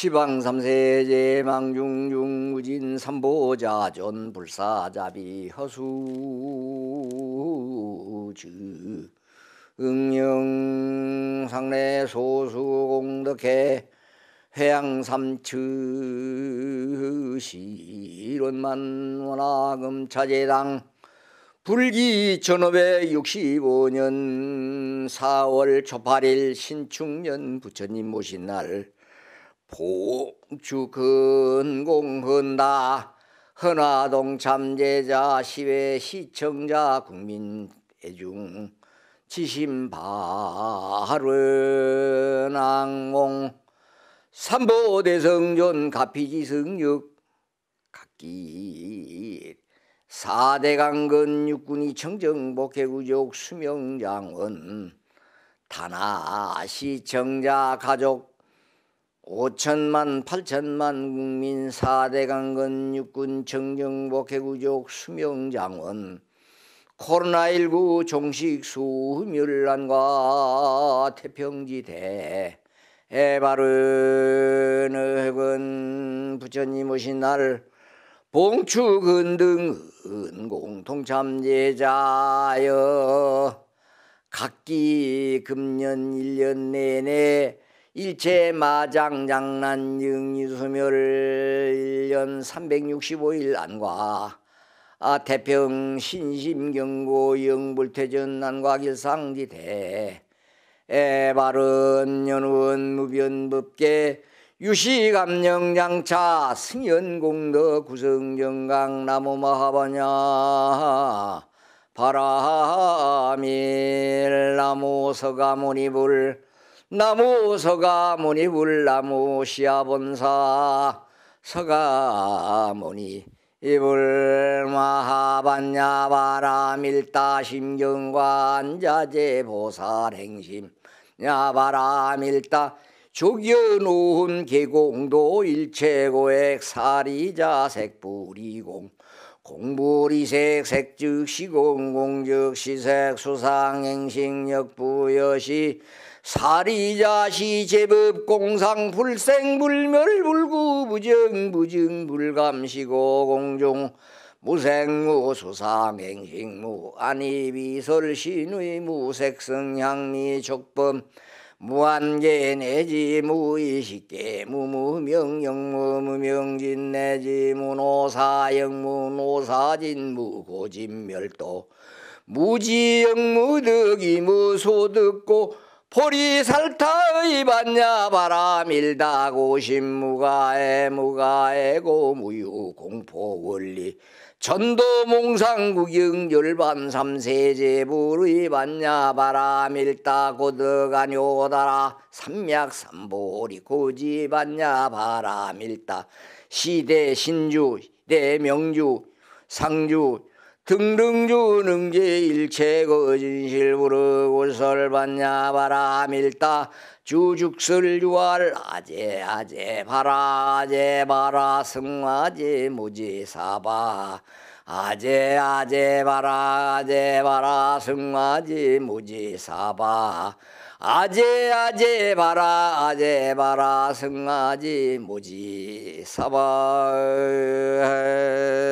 시방 삼세제 망중중 무진 삼보자 전 불사자비 허수주 응영 상례 소수 공덕해 해양 삼츠 시론만 원화금 차제당 불기 1565년 4월 초 8일 신축년 부처님 모신 날 보축근공헌다 헌화동 참제자 시회 시청자 국민 애중 지심바르낭공 삼보대성존 가피지승육 각기 사대강근 육군이 청정복해구족 수명장은 타나시청자 가족 5천만 8천만 국민 4대 강건 육군 정경복 해구족 수명장원 코로나19 종식 수멸란과 태평지대 에바른 의근 부처님 오신 날 봉축은 등은 공통참제자여 각기 금년 1년 내내 일체 마장장난 영리수멸 1년 365일 안과 아, 태평 신심경고 영불퇴전 난과길상지대 에바른 연원 무변법계 유시감령장차 승연공덕 구성정강 나무마하바냐 바라밀 나무서가모니불 나무 서가모니 불나무 시아본사 서가모니 이불 마하반야 바라밀다 심경관 자제 보살 행심 야바라밀다 죽여놓은 계공도 일체고액 사리자색 부리공 공불리색 색즉시공공즉 시색 수상행식력부여시 사리자시 제법 공상 불생 불멸 불구 부정 부증 불감시고 공중 무생무 수상행식무 안이비설신의 무색성향미 족범 무한계 내지 무의식계 무무명영 무무명진 내지 무노사영 무노사진 무고진멸도 무지영 무득이 무소득고 포리살타의 반야 바람일다고 신무가에 무가에고 무유공포원리 전도몽상구경 열반삼세제부의 반야바라밀다 고득아뇨다라 삼약삼보리 고지반야바라밀다 시대 신주 시대 명주 상주 등등주 능지 일체 거진실 그 부르고 설반냐바람일다 주죽슬 유알 아제 아제 바라 아제 바라 승아제 무지 사바 아제 아제 바라 아제 바라 승아제 무지 사바 아제 아제 바라 아제 바라 승아제 무지 사바